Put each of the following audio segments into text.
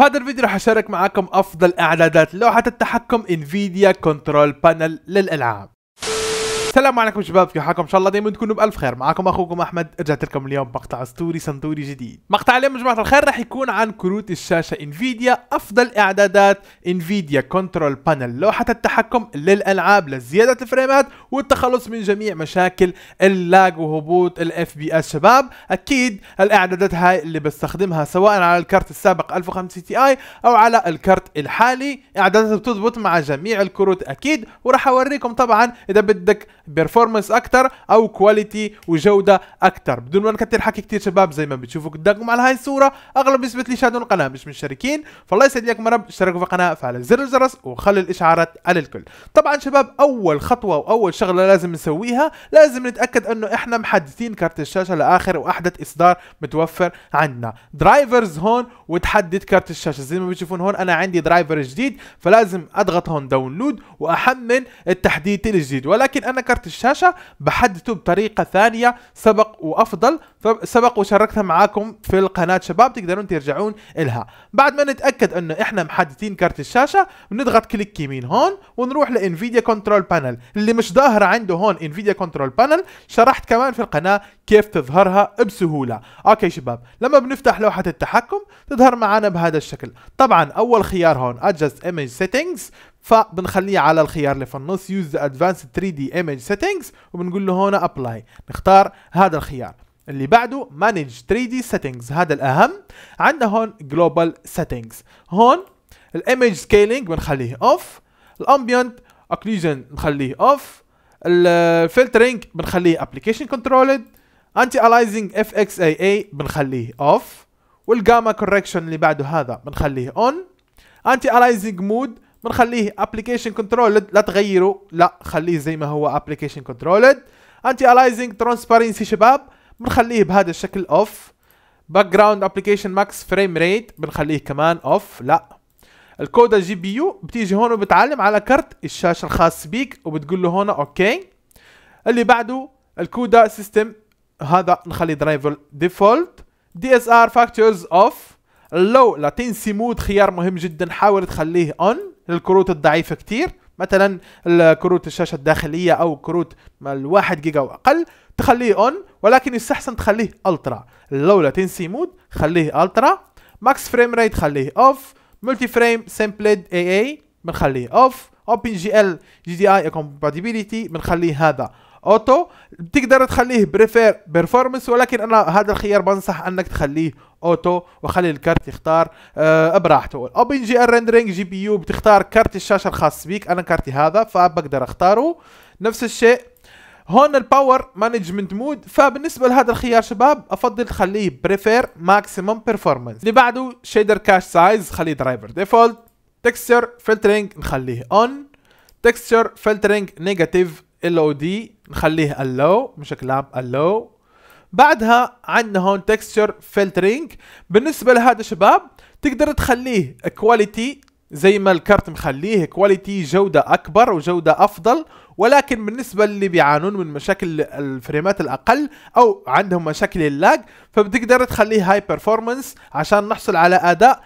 بهذا الفيديو راح اشارك معاكم افضل اعدادات لوحة التحكم انفيديا كنترول بانل للالعاب السلام عليكم شباب كيف حالكم ان شاء الله دائما تكونوا بالف خير معكم اخوكم احمد رجعت لكم اليوم مقطع اسطوري سنتوري جديد مقطع اليوم يا جماعه الخير راح يكون عن كروت الشاشه انفيديا افضل اعدادات انفيديا كنترول بانل لوحه التحكم للالعاب لزياده الفريمات والتخلص من جميع مشاكل اللاج وهبوط الاف بي اس شباب اكيد الاعدادات هاي اللي بستخدمها سواء على الكارت السابق 1050 تي اي او على الكارت الحالي اعدادات بتضبط مع جميع الكروت اكيد وراح اوريكم طبعا اذا بدك بيرفورمانس اكتر او كواليتي وجوده اكتر بدون ما نكثر حكي كثير شباب زي ما بتشوفوا قدامكم على هاي الصوره اغلب نسبه اللي شادون القناه مش مشتركين فالله يسعد لكم يا رب اشتركوا في القناه فعل زر الجرس وخلي الاشعارات على الكل طبعا شباب اول خطوه واول شغله لازم نسويها لازم نتاكد انه احنا محدثين كارت الشاشه لاخر واحدث اصدار متوفر عندنا درايفرز هون وتحدد كارت الشاشه زي ما بتشوفون هون انا عندي درايفر جديد فلازم اضغط هون داونلود واحمل التحديث الجديد ولكن انا كرت الشاشه بحدده بطريقه ثانيه سبق وافضل سبق وشاركتها معاكم في القناه شباب تقدرون ترجعون لها بعد ما نتاكد انه احنا محددين كارت الشاشه بنضغط كليك يمين هون ونروح لانفيديا كنترول بانل اللي مش ظاهره عنده هون انفيديا كنترول بانل شرحت كمان في القناه كيف تظهرها بسهوله اوكي شباب لما بنفتح لوحه التحكم تظهر معنا بهذا الشكل طبعا اول خيار هون adjust image settings فبنخليه على الخيار اللي في النص use the advanced 3D image settings وبنقول له هون apply نختار هذا الخيار اللي بعده مانج 3 دي سيتنجز هذا الاهم عندنا هون جلوبال سيتنجز هون الايمج سكيلينج بنخليه اوف الامبيانت اوكليجن نخليه اوف الفلترينج بنخليه ابلكيشن كنترولد انتي الايزنج اف اكس اي اي بنخليه اوف والجاما كوركشن اللي بعده هذا بنخليه اون انتي الايزنج مود بنخليه ابلكيشن كنترولد لا تغيره لا خليه زي ما هو ابلكيشن كنترولد انتي الايزنج ترانسبيرنسي شباب بنخليه بهذا الشكل اوف باك جراوند ابلكيشن ماكس فريم ريت بنخليه كمان اوف لا الكود الجي بي يو بتيجي هون وبتعلم على كرت الشاشه الخاص بيك وبتقول له هون اوكي اللي بعده الكودا سيستم هذا نخلي درايفر ديفولت دي اس ار فاكتورز اوف لو لاتنسي مود خيار مهم جدا حاول تخليه اون للكروت الضعيفه كتير مثلا كروت الشاشه الداخليه او كروت 1 جيجا واقل تخليه اون ولكن يستحسن تخليه الترا الاولى تنسي مود خليه الترا ماكس فريم ريت خليه اوف ملتي فريم سمبلد اي اي بنخليه اوف اوبن جي ال جي دي اي كومباتيبيليتي بنخليه هذا اوتو بتقدر تخليه بريفير بيرفورمانس ولكن انا هذا الخيار بنصح انك تخليه اوتو وخلي الكارت يختار أه براحته اوبن جي ال ريندرينج جي بي يو بتختار كارت الشاشه الخاص بيك انا كارتي هذا فبقدر اختاره نفس الشيء هون الباور مانجمنت مود فبالنسبه لهذا الخيار شباب افضل تخليه بريفير ماكسيموم بيرفورمانس اللي بعده شيدر كاش سايز خليه درايفر ديفولت تكستشر فلترينج نخليه اون تكستشر فلترينج نيجاتيف ال او دي نخليه اللو مش كلاب اللو بعدها عندنا هون تكستشر فلترينج بالنسبه لهذا شباب تقدر تخليه كواليتي زي ما الكارت مخليه كواليتي جودة أكبر وجودة أفضل ولكن بالنسبة اللي بيعانون من مشاكل الفريمات الأقل أو عندهم مشاكل اللاج فبتقدر تخليه هاي بيرفورمانس عشان نحصل على أداء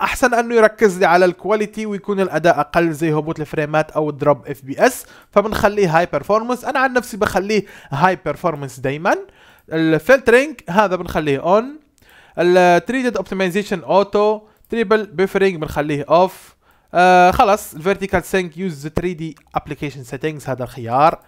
احسن انه يركز لي على الكواليتي ويكون الاداء اقل زي هبوط الفريمات او دروب اف بي اس فبنخليه هاي بيرفورمانس انا عن نفسي بخليه هاي بيرفورمانس دايما الفلترينج هذا بنخليه اون التريدد اوبتمايزيشن اوتو تريبل بيفرينج بنخليه اوف آه خلاص الفيرتيكال سينك يوز 3 دي ابلكيشن سيتنجز هذا الخيار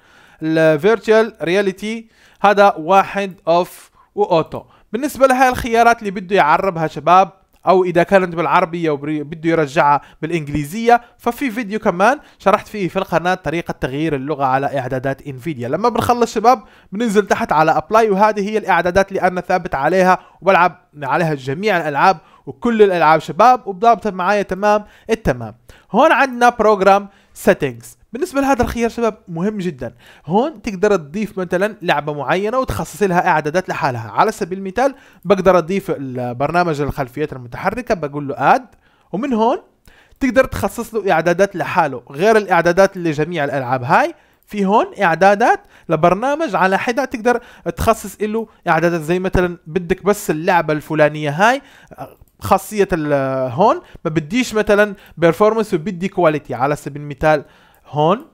الفيرتشوال رياليتي هذا واحد اوف واوتو بالنسبه لهاي الخيارات اللي بده يعربها شباب او اذا كانت بالعربيه وبده يرجعها بالانجليزيه ففي فيديو كمان شرحت فيه في القناه طريقه تغيير اللغه على اعدادات انفيديا لما بنخلص شباب بننزل تحت على ابلاي وهذه هي الاعدادات اللي انا ثابت عليها وبلعب عليها جميع الالعاب وكل الالعاب شباب وضابطه معايا تمام التمام هون عندنا بروجرام سيتنجز بالنسبه لهذا الخيار شباب مهم جدا هون تقدر تضيف مثلا لعبه معينه وتخصص لها اعدادات لحالها على سبيل المثال بقدر اضيف البرنامج الخلفيات المتحركه بقول له اد ومن هون تقدر تخصص له اعدادات لحاله غير الاعدادات لجميع الالعاب هاي في هون اعدادات لبرنامج على حدا تقدر تخصص له اعدادات زي مثلا بدك بس اللعبه الفلانيه هاي خاصيه هون ما بديش مثلا بيرفورمانس وبدي كواليتي على سبيل المثال هون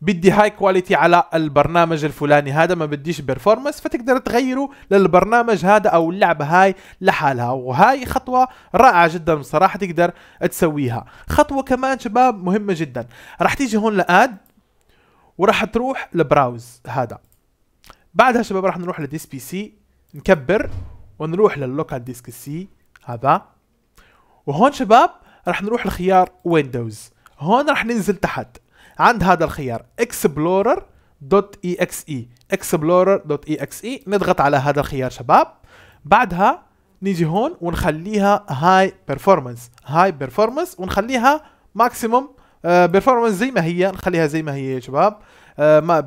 بدي هاي كواليتي على البرنامج الفلاني هذا ما بديش بيرفورمانس فتقدر تغيره للبرنامج هذا او اللعبه هاي لحالها وهاي خطوه رائعه جدا بصراحه تقدر تسويها خطوه كمان شباب مهمه جدا راح تيجي هون لاد وراح تروح لبراوز هذا بعدها شباب راح نروح لديس بي سي نكبر ونروح للوكال ديسك سي هذا وهون شباب راح نروح لخيار ويندوز هون راح ننزل تحت عند هذا الخيار اكسبلورر دوت اي اكس اي اكسبلورر دوت اي اكس اي نضغط على هذا الخيار شباب بعدها نيجي هون ونخليها هاي بيرفورمانس هاي بيرفورمانس ونخليها ماكسيموم آه، بيرفورمانس زي ما هي نخليها زي ما هي يا شباب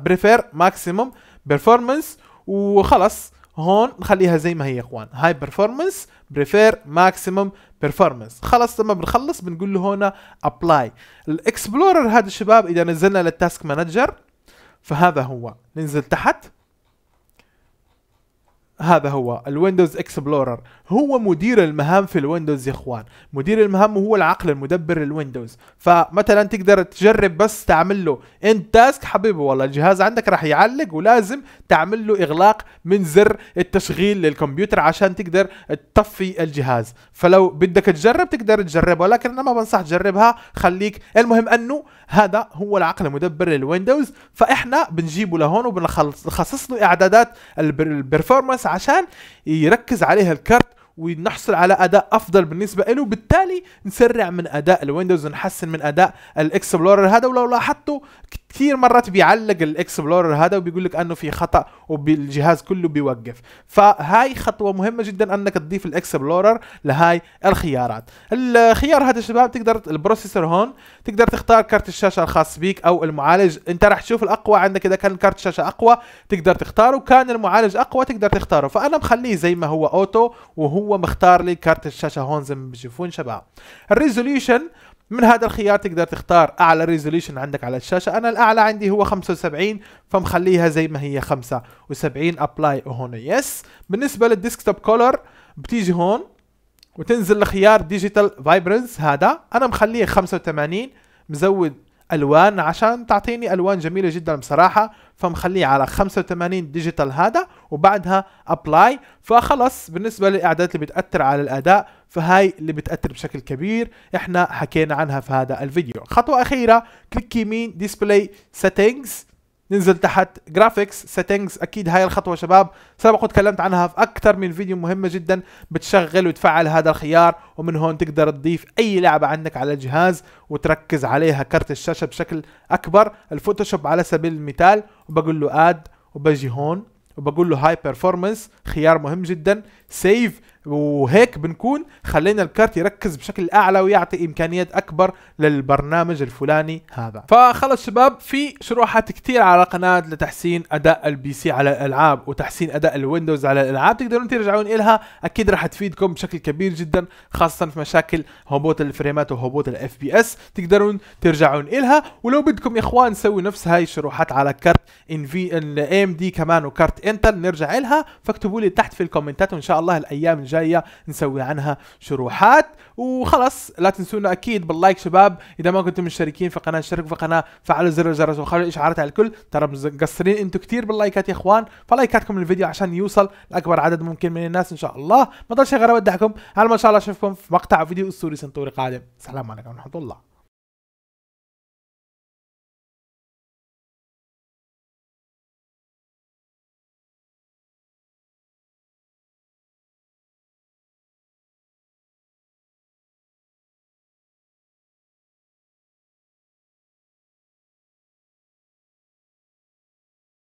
بريفير ماكسيموم بيرفورمانس وخلص هون نخليها زي ما هي يا اخوان هاي بيرفورمانس بريفير ماكسيمم بيرفورمانس خلص لما بنخلص بنقول له هنا ابلاي الاكسبلورر هذا الشباب اذا نزلنا للتاسك مانجر فهذا هو ننزل تحت هذا هو الويندوز اكسبلورر هو مدير المهام في الويندوز يا اخوان مدير المهام هو العقل المدبر للويندوز فمثلا تقدر تجرب بس تعمل له انت تاسك حبيبي والله الجهاز عندك راح يعلق ولازم تعمل له اغلاق من زر التشغيل للكمبيوتر عشان تقدر تطفي الجهاز فلو بدك تجرب تقدر تجرب ولكن انا ما بنصح تجربها خليك المهم انه هذا هو العقل المدبر للويندوز فاحنا بنجيبه لهون وبنخصص له اعدادات البرفورمانس عشان يركز عليها الكارت ونحصل على اداء افضل بالنسبه له وبالتالي نسرع من اداء الويندوز ونحسن من اداء الاكسبلورر هذا ولو لاحظتوا كثير مرات بيعلق الاكسبلورر هذا وبيقول لك انه في خطا والجهاز كله بيوقف فهاي خطوه مهمه جدا انك تضيف الاكسبلورر لهاي الخيارات الخيار هذا شباب تقدر البروسيسور هون تقدر تختار كارت الشاشه الخاص بيك او المعالج انت راح تشوف الاقوى عندك اذا كان كارت الشاشه اقوى تقدر تختاره كان المعالج اقوى تقدر تختاره فانا مخليه زي ما هو اوتو وهو مختار لي كارت الشاشه هون زي ما بتشوفون شباب الريزوليوشن من هذا الخيار تقدر تختار اعلى ريزوليوشن عندك على الشاشه انا الاعلى عندي هو 75 فمخليها زي ما هي 75 ابلاي وهون يس بالنسبه للديسكتوب كولر بتيجي هون وتنزل لخيار ديجيتال فايبرنس هذا انا مخليه 85 مزود الوان عشان تعطيني الوان جميله جدا بصراحه فمخليه على 85 ديجيتال هذا وبعدها ابلاي فخلص بالنسبه للاعدادات اللي بتاثر على الاداء فهاي اللي بتأثر بشكل كبير احنا حكينا عنها في هذا الفيديو خطوة أخيرة كليك يمين ديسبلاي سيتنجز ننزل تحت جرافيكس سيتنجز اكيد هاي الخطوه شباب سبق تكلمت عنها في اكثر من فيديو مهمه جدا بتشغل وتفعل هذا الخيار ومن هون تقدر تضيف اي لعبه عندك على الجهاز وتركز عليها كرت الشاشه بشكل اكبر الفوتوشوب على سبيل المثال وبقول له اد وبجي هون وبقول له هاي بيرفورمانس خيار مهم جدا سيف وهيك بنكون خلينا الكارت يركز بشكل اعلى ويعطي امكانيات اكبر للبرنامج الفلاني هذا فخلص شباب في شروحات كتير على القناه لتحسين اداء البي سي على الالعاب وتحسين اداء الويندوز على الالعاب تقدرون ترجعون إلها اكيد راح تفيدكم بشكل كبير جدا خاصه في مشاكل هبوط الفريمات وهبوط الاف بي اس تقدرون ترجعون إلها ولو بدكم يا اخوان نسوي نفس هاي الشروحات على كارت في ام دي كمان وكارت انتل نرجع إلها فاكتبوا لي تحت في الكومنتات وان شاء الله الايام الجايه الجايه نسوي عنها شروحات وخلاص لا تنسونا اكيد باللايك شباب اذا ما كنتم مشتركين في القناه اشتركوا في القناه فعلوا زر الجرس وخلوا الاشعارات على الكل ترى مقصرين انتم كثير باللايكات يا اخوان فلايكاتكم للفيديو عشان يوصل لاكبر عدد ممكن من الناس ان شاء الله ما شيء غير اودعكم على ما ان شاء الله اشوفكم في مقطع فيديو اسطوري سنطوري قادم السلام عليكم ورحمه الله